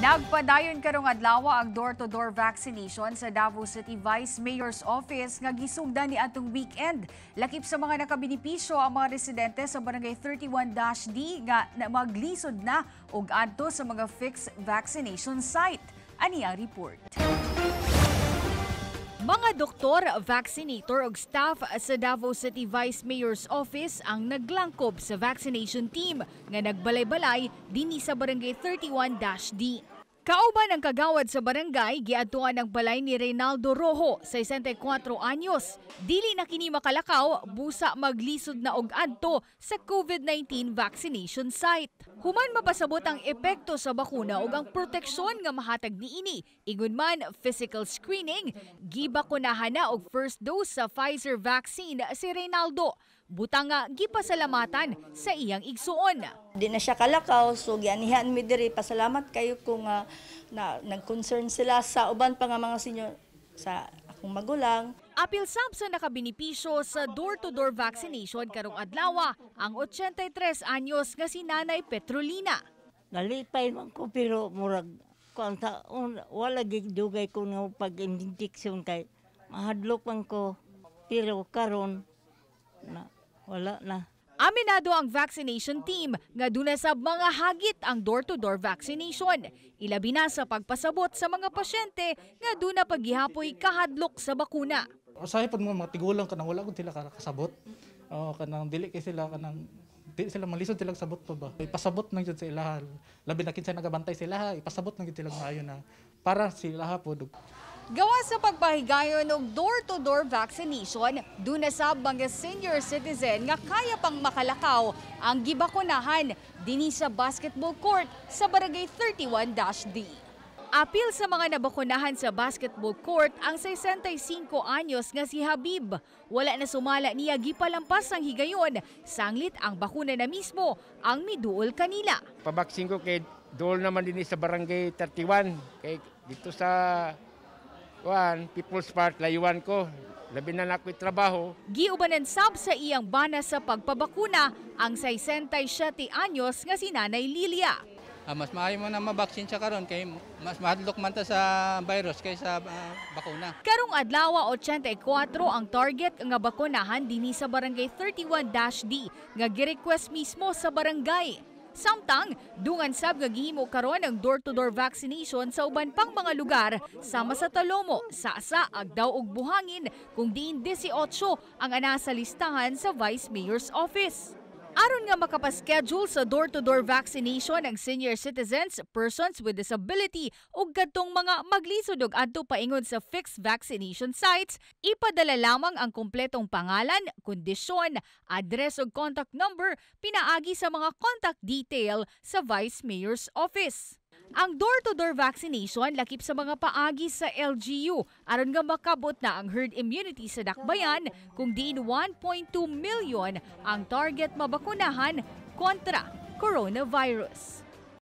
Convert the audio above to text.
Nagpadayon karong adlaw ang door-to-door -door vaccination sa Davao City Vice Mayor's Office nga gisugdan ni atong weekend. Lakip sa mga nakabenepisyo ang mga residente sa Barangay 31-D nga na maglisod na og adto sa mga fixed vaccination site. Ani ang report. Mga doktor, vaccinator ug staff sa Davao City Vice Mayor's Office ang naglangkob sa vaccination team nga nagbalay-balay dinhi sa Barangay 31-D. Kauban ang kagawad sa barangay, giatuan ang balay ni Reynaldo Rojo, 64 e anyos. Dili na kini makalakaw, busa maglisod na og adto sa COVID-19 vaccination site. Human mapasabot ang epekto sa bakuna ug ang proteksyon nga mahatag niini. Ingon man physical screening, gibakunahan na og first dose sa Pfizer vaccine si Reynaldo butang nga gipasalamatan sa iyang igsuon. Di na siya kalakaw so gianihan mi diri pasalamat kayo kung uh, na, nag-concern sila sa uban pa nga mga senior sa akong magulang. Apil sab sa nakabinipisyo sa door-to-door vaccination karong Adlawa, ang 83 anyos nga si Nanay Petrolina. Nalipay man ko pero murag kon wala gid dugay ko nga pag injection kay mahadlok man ko pero karon na wala na. Aminado ang vaccination team nga dunay sa mga hagit ang door-to-door vaccination. Ilabi na sa pagpasabot sa mga pasyente nga duna paghihapoy kahadlok sa bakuna. Usahay pud mga tigulang kanang wala kun sila kasabot. Oh, kanang dili kay sila kanang di sila malisod sila sabot pa ba. Ipasabot nang jud sa ilaha. Labi na kinsa nagabantay sila, ipasabot nang jud sila maayo na para sila ha pod Gawa sa pagpahigayon og door-to-door vaccination, dunasab mga senior citizen nga kaya pang makalakaw ang gibakunahan dinhi sa basketball court sa Barangay 31-D. Apil sa mga nabakunahan sa basketball court ang 65 anyos nga si Habib. Wala na sumala niya gipalampas ang higayon. Sanglit ang bakuna na mismo ang miduol kanila. Pabaksin ko kay dool naman din sa barangay 31. Kay dito sa kuan People's Park layuan ko labi na nakoy trabaho giubanan sab sa iyang bana sa pagpabakuna ang 67 anyos nga si Nanay Lilia ah, mas maayo mo na mabaksin siya karon kay mas mahadlok man ta sa virus kaysa uh, bakuna karong adlaw 84 ang target nga bakunahan dinhi sa barangay 31-D nga gi-request mismo sa barangay Samtang, dungan sab nga gihimo karon ang door-to-door vaccination sa uban pang mga lugar sama sa Talomo, Sasa, Agdaw ug Buhangin kung diin 18 ang ana sa listahan sa Vice Mayor's Office. Aron nga makapaschedule sa door-to-door -door vaccination ang senior citizens, persons with disability o gadtong mga maglisod og adto paingon sa fixed vaccination sites, ipadala lamang ang kumpletong pangalan, kondisyon, address o contact number pinaagi sa mga contact detail sa Vice Mayor's Office. Ang door-to-door vaccination lakip sa mga paagi sa LGU aron nga makabot na ang herd immunity sa Dakbayan kung diin 1.2 million ang target mabakunahan kontra coronavirus.